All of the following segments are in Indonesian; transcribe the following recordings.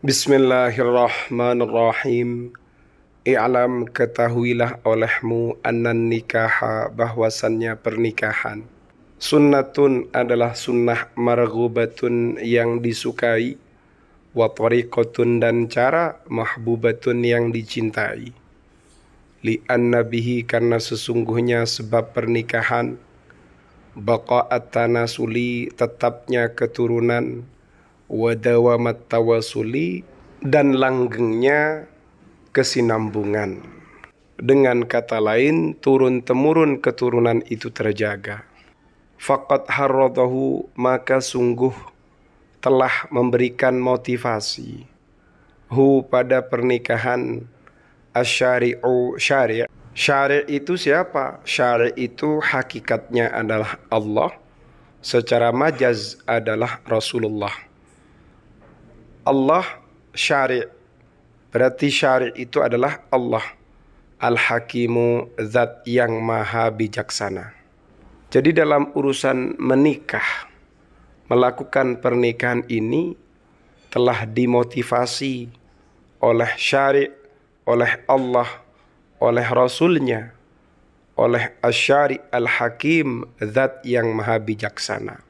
Bismillahirrahmanirrahim. I'lam ketahuilah olehmu anan nikaha bahwasannya pernikahan. Sunnatun adalah sunnah marghubatun yang disukai. Wa tariqatun dan cara mahbubatun yang dicintai. Li'an nabihi karena sesungguhnya sebab pernikahan. Baka'at tanasuli tetapnya keturunan wadawamat tawasuli dan langgengnya kesinambungan. Dengan kata lain, turun-temurun keturunan itu terjaga. Fakat harrodahu maka sungguh telah memberikan motivasi hu pada pernikahan asyari'u syari' syari' itu siapa? syari' itu hakikatnya adalah Allah secara majaz adalah Rasulullah Allah syari' berarti syari' itu adalah Allah Al-Hakimu zat yang maha bijaksana jadi dalam urusan menikah melakukan pernikahan ini telah dimotivasi oleh syari' oleh Allah oleh Rasulnya oleh Asyari Al-Hakim zat yang maha bijaksana.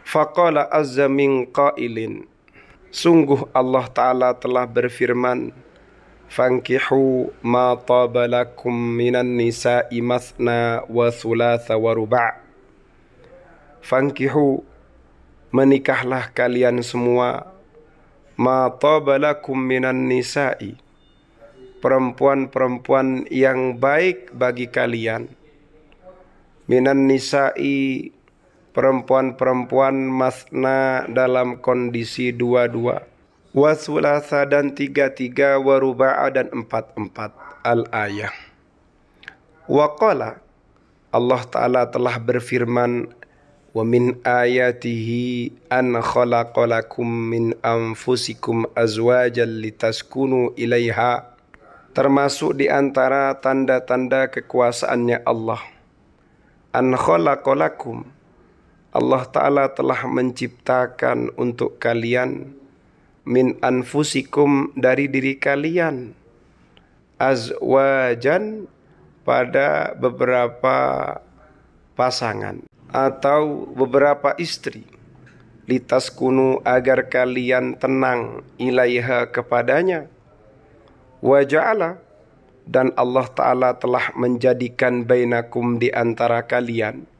Faqala azza min qailin Sungguh Allah Ta'ala telah berfirman Fankihu ma tabalakum minan nisa'i mathna wa thulatha wa ruba' Fankihu menikahlah kalian semua ma tabalakum minan nisa'i perempuan-perempuan yang baik bagi kalian minan nisa'i perempuan-perempuan masna dalam kondisi dua-dua wasulasa dan tiga-tiga waruba'a dan empat-empat al-ayah waqala Allah Ta'ala telah berfirman wa min ayatihi an khalaqalakum min anfusikum azwajan litaskunu ilaiha termasuk di antara tanda-tanda kekuasaannya Allah an khalaqalakum Allah Ta'ala telah menciptakan untuk kalian min anfusikum dari diri kalian azwajan pada beberapa pasangan atau beberapa istri litas kunu agar kalian tenang ilaiha kepadanya waja'ala dan Allah Ta'ala telah menjadikan bainakum di antara kalian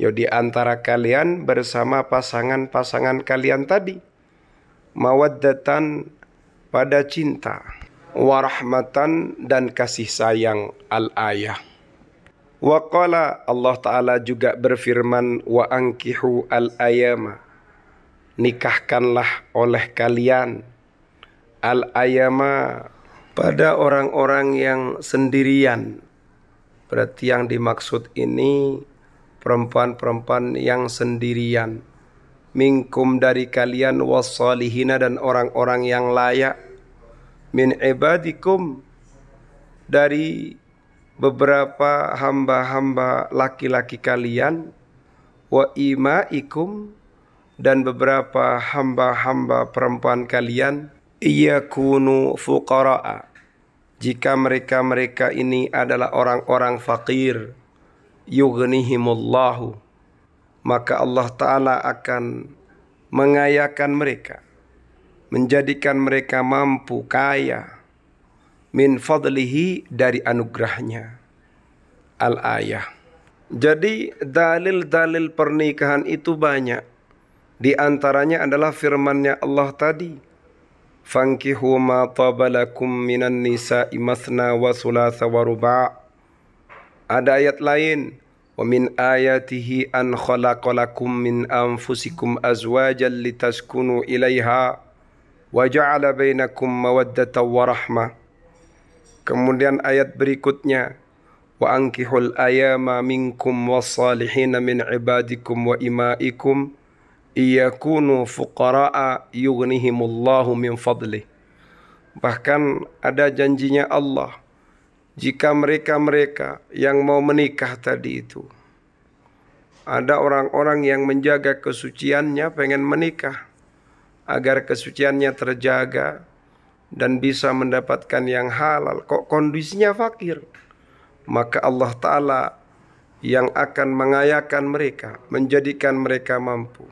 Ya di antara kalian bersama pasangan-pasangan kalian tadi. Mawaddatan pada cinta. Warahmatan dan kasih sayang al-ayah. Wa Allah Ta'ala juga berfirman wa angkihu al-ayama. Nikahkanlah oleh kalian al-ayama pada orang-orang yang sendirian. Berarti yang dimaksud ini perempuan-perempuan yang sendirian minkum dari kalian wasalihina dan orang-orang yang layak min ibadikum dari beberapa hamba-hamba laki-laki kalian wa imaikum dan beberapa hamba-hamba perempuan kalian iyakunu fuqara'a jika mereka-mereka ini adalah orang-orang fakir yughnihimullahu maka Allah taala akan mengayakan mereka menjadikan mereka mampu kaya min fadlihi dari anugerahnya al ayah jadi dalil-dalil pernikahan itu banyak di antaranya adalah firmannya Allah tadi fankihu ma tabalakum minan nisa'i masna wa thulatha wa ruba' Ada ayat lain wa min ayatihi an khalaqalakum min anfusikum azwajan litaskunu ilaiha wa ja'ala bainakum mawaddatan wa rahmah. Kemudian ayat berikutnya wa ankihul ayama minkum wassalihina min ibadikum wa imaikum iyakunu fuqara'a yughnihimullahu min fadlih. Bahkan ada janjinya Allah jika mereka-mereka yang mau menikah tadi itu ada orang-orang yang menjaga kesuciannya pengen menikah agar kesuciannya terjaga dan bisa mendapatkan yang halal kok kondisinya fakir maka Allah taala yang akan mengayakan mereka menjadikan mereka mampu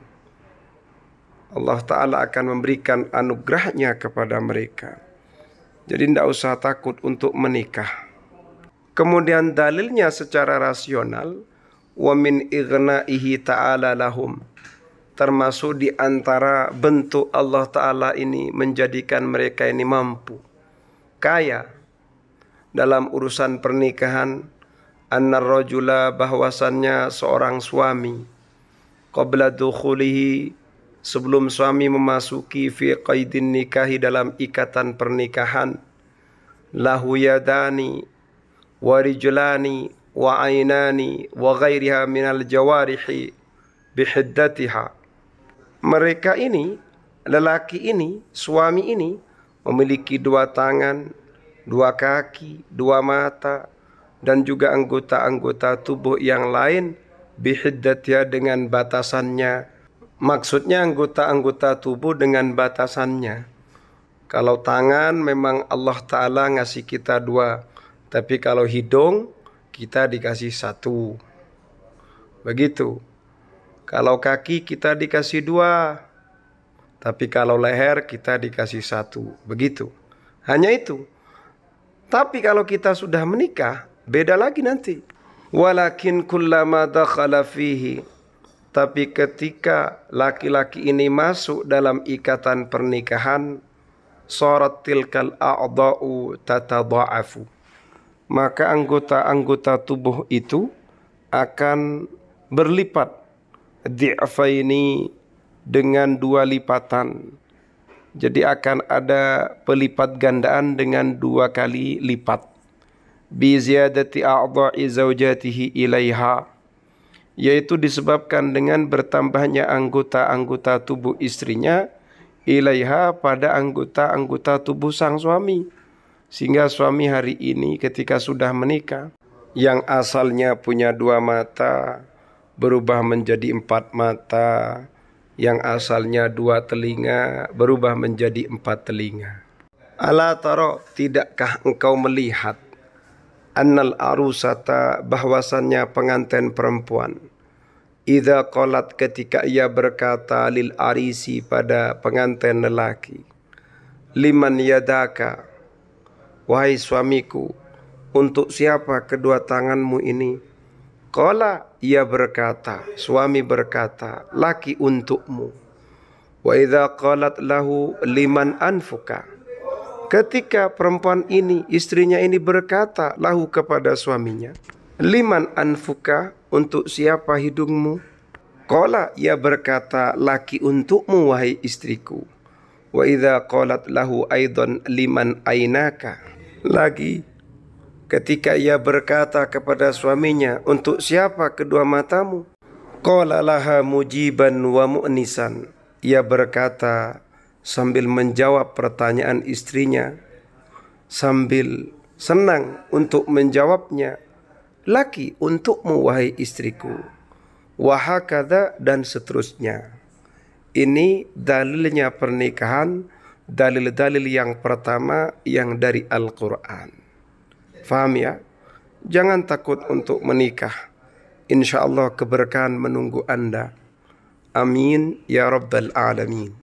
Allah taala akan memberikan anugerahnya kepada mereka jadi tidak usah takut untuk menikah Kemudian dalilnya secara rasional wa min ighnaihi ta'ala lahum termasuk di antara bentuk Allah taala ini menjadikan mereka ini mampu kaya dalam urusan pernikahan annar rajula bahwasannya seorang suami qabla dukhulihi sebelum suami memasuki fi qaidin nikahi dalam ikatan pernikahan lahu yadani ورجلاني وعيناني وغيرها من الجوارح bihiddatiha. Mereka ini, lelaki ini, suami ini memiliki dua tangan, dua kaki, dua mata dan juga anggota-anggota tubuh yang lain bihiddatiha dengan batasannya. Maksudnya anggota-anggota tubuh dengan batasannya. Kalau tangan memang Allah Ta'ala ngasih kita dua tapi kalau hidung kita dikasih satu. Begitu. Kalau kaki kita dikasih dua. Tapi kalau leher kita dikasih satu. Begitu. Hanya itu. Tapi kalau kita sudah menikah, beda lagi nanti. Walakin kullama dakhala fihi. Tapi ketika laki-laki ini masuk dalam ikatan pernikahan, sorat tilkal a'dha'u tatadha'afu maka anggota-anggota tubuh itu akan berlipat di'faini dengan dua lipatan. Jadi akan ada pelipat gandaan dengan dua kali lipat. Bi ziyadati a'dha'i zaujatihi ilaiha. Yaitu disebabkan dengan bertambahnya anggota-anggota tubuh istrinya ilaiha pada anggota-anggota tubuh sang suami. Sehingga suami hari ini ketika sudah menikah yang asalnya punya dua mata berubah menjadi empat mata, yang asalnya dua telinga berubah menjadi empat telinga. Ala taro tidakkah engkau melihat annal arusata bahwasannya pengantin perempuan Ida kolat ketika ia berkata lil arisi pada pengantin lelaki Liman yadaka Wahai suamiku, untuk siapa kedua tanganmu ini? Kola ia berkata, suami berkata, laki untukmu. Wa idza qalat lahu liman anfuka. Ketika perempuan ini, istrinya ini berkata lahu kepada suaminya, liman anfuka untuk siapa hidungmu? Kola ia berkata laki untukmu wahai istriku. Wa idza qalat lahu aidon liman ainaka. Lagi ketika ia berkata kepada suaminya, "Untuk siapa kedua matamu?" Qala laha mujiban wa mu'nisan. Ia berkata sambil menjawab pertanyaan istrinya, sambil senang untuk menjawabnya, "Laki untukmu wahai istriku." Wahakada dan seterusnya. Ini dalilnya pernikahan dalil-dalil yang pertama yang dari Al-Quran. Faham ya? Jangan takut untuk menikah. Insya Allah keberkahan menunggu anda. Amin. Ya Rabbal Alamin.